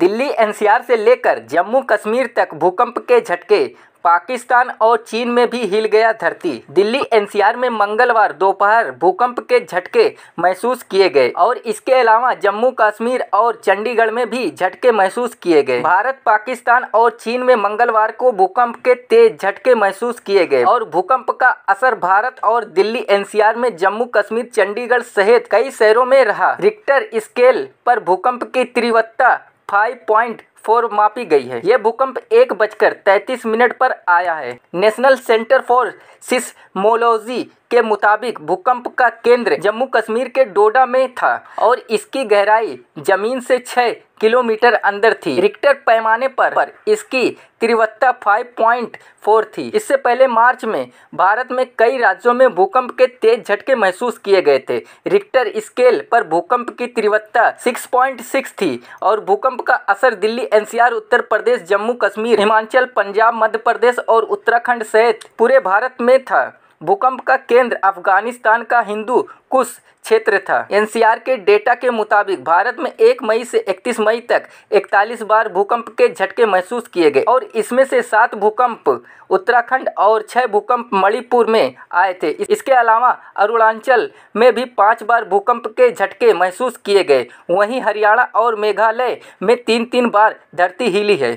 Delhi NCR से लेकर जम्मू कश्मीर तक भूकंप के झटके पाकिस्तान और चीन में भी हिल गया धरती दिल्ली एनसीआर में मंगलवार दोपहर भूकंप के झटके महसूस किए गए और इसके अलावा जम्मू कश्मीर और चंडीगढ़ में भी झटके महसूस किए गए भारत पाकिस्तान और चीन में मंगलवार को भूकंप के तेज झटके महसूस किए गए और भूकंप का असर भारत और दिल्ली एनसीआर में जम्मू कश्मीर चंडीगढ़ सहित कई शहरों में रहा रिक्टर स्केल पर भूकंप की तीव्रता point. फोर मापी गई है यह भूकंप एक बजकर तैतीस मिनट पर आया है नेशनल सेंटर फॉर सिस्मोलॉजी के मुताबिक भूकंप का केंद्र जम्मू कश्मीर के डोडा में था और इसकी गहराई जमीन से छह किलोमीटर अंदर थी रिक्टर पैमाने पर, पर इसकी तीव्रता 5.4 थी इससे पहले मार्च में भारत में कई राज्यों में भूकंप के तेज झटके महसूस किए गए थे रिक्टर स्केल पर भूकंप की तीव्रता 6.6 थी और भूकंप का असर दिल्ली एनसीआर उत्तर प्रदेश जम्मू कश्मीर हिमाचल पंजाब मध्य प्रदेश और उत्तराखंड सहित पूरे भारत में था भूकंप का केंद्र अफगानिस्तान का हिंदू कुश क्षेत्र था एनसीआर के डेटा के मुताबिक भारत में 1 मई से 31 मई तक 41 बार भूकंप के झटके महसूस किए गए और इसमें से सात भूकंप उत्तराखंड और छह भूकंप मणिपुर में आए थे इसके अलावा अरुणाचल में भी पांच बार भूकंप के झटके महसूस किए गए वहीं हरियाणा और मेघालय में तीन तीन बार धरती हिली है